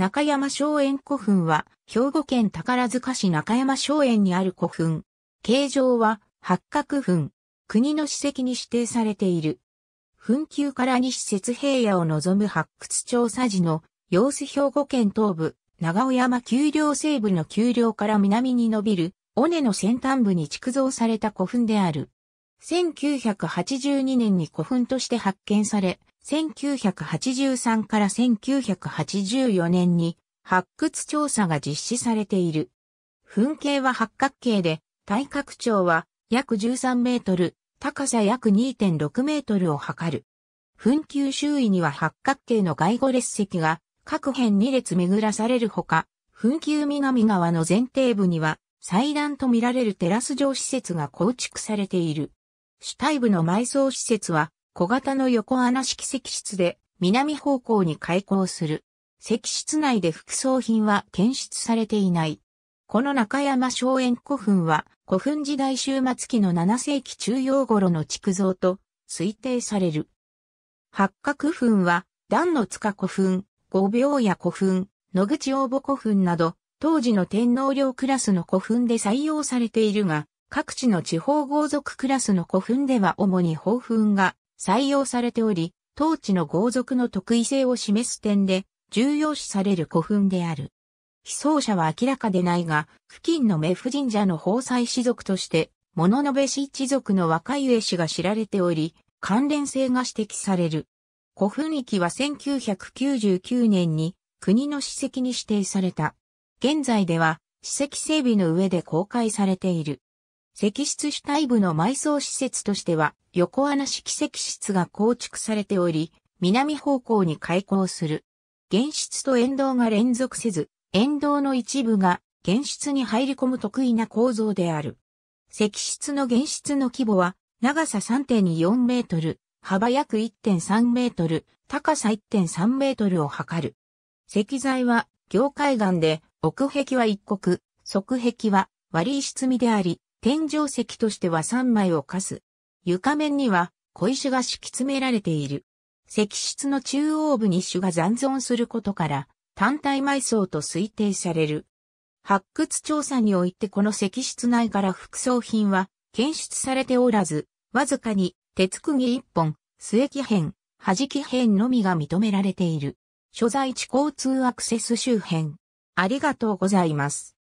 中山荘園古墳は、兵庫県宝塚市中山荘園にある古墳。形状は、八角墳。国の史跡に指定されている。墳丘から西雪平野を望む発掘調査時の様子兵庫県東部、長尾山丘陵西部の丘陵から南に伸びる、尾根の先端部に築造された古墳である。1982年に古墳として発見され、1983から1984年に発掘調査が実施されている。噴景は八角形で、対角長は約13メートル、高さ約2.6メートルを測る。噴球周囲には八角形の外語列石が各辺2列巡らされるほか、噴球南側の前提部には祭壇と見られるテラス上施設が構築されている。主体部の埋葬施設は小型の横穴式石室で南方向に開口する。石室内で副葬品は検出されていない。この中山荘園古墳は古墳時代終末期の7世紀中央頃の築造と推定される。八角墳は段の塚古墳、五秒や古墳、野口応募古墳など当時の天皇陵クラスの古墳で採用されているが、各地の地方豪族クラスの古墳では主に宝墳が採用されており、当地の豪族の特異性を示す点で重要視される古墳である。被葬者は明らかでないが、付近のメフ神社の宝祭士族として、物のべ氏一族の若い絵氏が知られており、関連性が指摘される。古墳域は1999年に国の史跡に指定された。現在では史跡整備の上で公開されている。石室主体部の埋葬施設としては、横穴式石室が構築されており、南方向に開口する。原室と沿道が連続せず、沿道の一部が原室に入り込む得意な構造である。石室の原室の規模は、長さ3.24メートル、幅約1.3メートル、高さ1.3メートルを測る。石材は、業界岩で、奥壁は一国、側壁は割り石積みであり、天井石としては3枚を課す。床面には小石が敷き詰められている。石室の中央部に種が残存することから、単体埋葬と推定される。発掘調査においてこの石室内から副葬品は検出されておらず、わずかに鉄釘一本、末木片、端木片のみが認められている。所在地交通アクセス周辺。ありがとうございます。